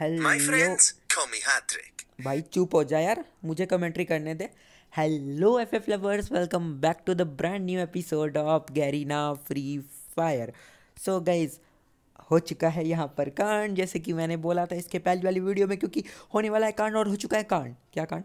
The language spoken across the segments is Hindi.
हेलो भाई चुप हो जा यार मुझे कमेंट्री करने दे hello F F lovers welcome back to the brand new episode of Garena free fire so guys हो चुका है यहाँ पर कांड जैसे कि मैंने बोला था इसके पहले वाली वीडियो में क्योंकि होने वाला है कांड और हो चुका है कांड क्या कांड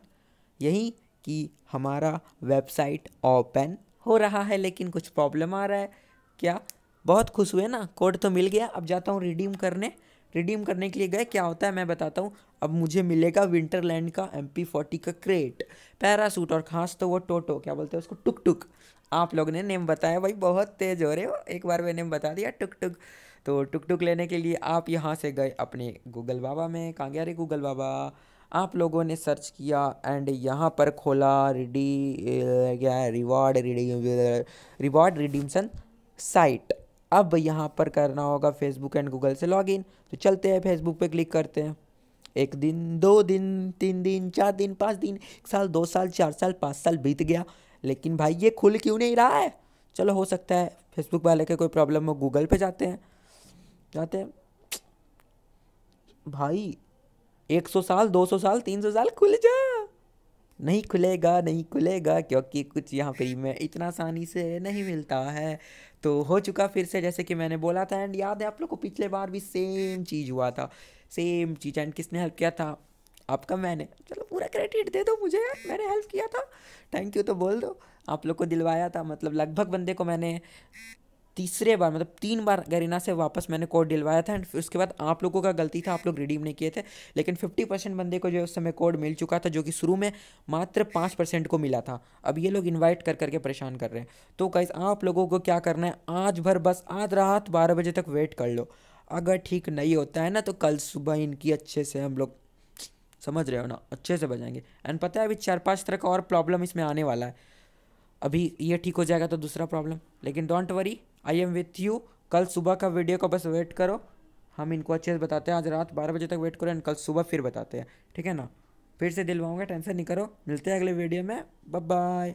यही कि हमारा वेबसाइट ओपन हो रहा है लेकिन कुछ प्रॉब्लम आ रहा है क्या बहुत खुश हुए ना कोड तो मिल गया अब जाता हूँ रिडीम करने रिडीम करने के लिए गए क्या होता है मैं बताता हूँ अब मुझे मिलेगा विंटरलैंड का एम पी फोर्टी का क्रेट पैरासूट और खास तो वो टोटो क्या बोलते हैं उसको टुक टुक आप लोग ने नेम बताया भाई बहुत तेज हो रहे हो एक बार नेम बता दिया टुक टुक तो टुक टुक लेने के लिए आप यहाँ से गए अपने गूगल बाबा में कहाँ गया रे गूगल बाबा आप लोगों ने सर्च किया एंड यहाँ पर खोला रिडी क्या रिवॉर्ड रिडी रिवॉर्ड रिडीमसन साइट अब यहाँ पर करना होगा फेसबुक एंड गूगल से इन तो चलते हैं फेसबुक पर क्लिक करते हैं एक दिन दो दिन तीन दिन चार दिन पाँच दिन एक साल दो साल चार साल पाँच साल बीत गया लेकिन भाई ये खुल क्यों नहीं रहा है चलो हो सकता है फेसबुक वाले का कोई प्रॉब्लम हो गूगल पे जाते हैं जाते हैं भाई एक सौ साल दो सौ साल तीन सौ साल खुल जा नहीं खुलेगा नहीं खुलेगा क्योंकि कुछ यहाँ फ्री में इतना आसानी से नहीं मिलता है तो हो चुका फिर से जैसे कि मैंने बोला था एंड याद है आप लोग को पिछले बार भी सेम चीज़ हुआ था सेम चीज़ एंड किसने हेल्प किया था आपका मैंने चलो पूरा क्रेडिट दे दो मुझे मैंने हेल्प किया था थैंक यू तो बोल दो आप लोग को दिलवाया था मतलब लगभग बंदे को मैंने तीसरे बार मतलब तीन बार गरीना से वापस मैंने कोड दिलवाया था एंड फिर उसके बाद आप लोगों का गलती था आप लोग रिडीम नहीं किए थे लेकिन फिफ्टी परसेंट बंदे को जो उस समय कोड मिल चुका था जो कि शुरू में मात्र पाँच परसेंट को मिला था अब ये लोग इन्वाइट कर करके परेशान कर रहे हैं तो कैसे आप लोगों को क्या करना है आज भर बस आज रात बारह बजे तक वेट कर लो अगर ठीक नहीं होता है ना तो कल सुबह इनकी अच्छे से हम लोग समझ रहे हो ना अच्छे से बजाएंगे एंड पता है अभी चार पाँच तरह का और प्रॉब्लम इसमें आने वाला है अभी ये ठीक हो जाएगा तो दूसरा प्रॉब्लम लेकिन don't worry I am with you कल सुबह का वीडियो को बस वेट करो हम इनको अच्छे से बताते हैं आज रात बारह बजे तक वेट करो एंड कल सुबह फिर बताते हैं ठीक है ना फिर से दिलवाऊंगा टेंशन नहीं करो मिलते हैं अगले वीडियो में बाय